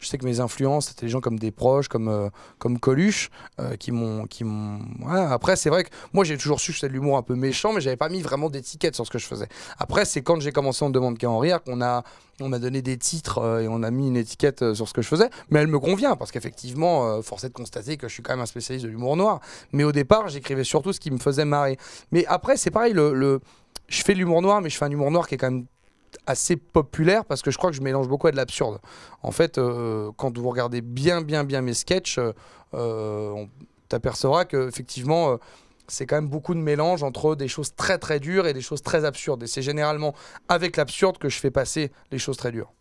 Je sais que mes influences, c'était des gens comme des proches, comme, euh, comme Coluche, euh, qui m'ont. qui après, c'est vrai que moi, j'ai toujours su que c'était de l'humour un peu méchant, mais j'avais pas mis vraiment d'étiquette sur ce que je faisais. Après, c'est quand j'ai commencé On demande qu'à en rire qu'on a on a donné des titres euh, et on a mis une étiquette sur ce que je faisais, mais elle me convient parce qu'effectivement, force est de constater que je suis quand même un spécialiste de l'humour noir. Mais au départ, j'écrivais surtout ce qui me faisait marrer. Mais après, c'est pareil, le, je fais de l'humour noir, mais je fais un humour noir qui est quand même assez populaire parce que je crois que je mélange beaucoup de l'absurde. En fait, euh, quand vous regardez bien, bien, bien mes sketchs, euh, euh, on t'apercevra qu'effectivement, c'est quand même beaucoup de mélange entre des choses très, très dures et des choses très absurdes. Et c'est généralement avec l'absurde que je fais passer les choses très dures.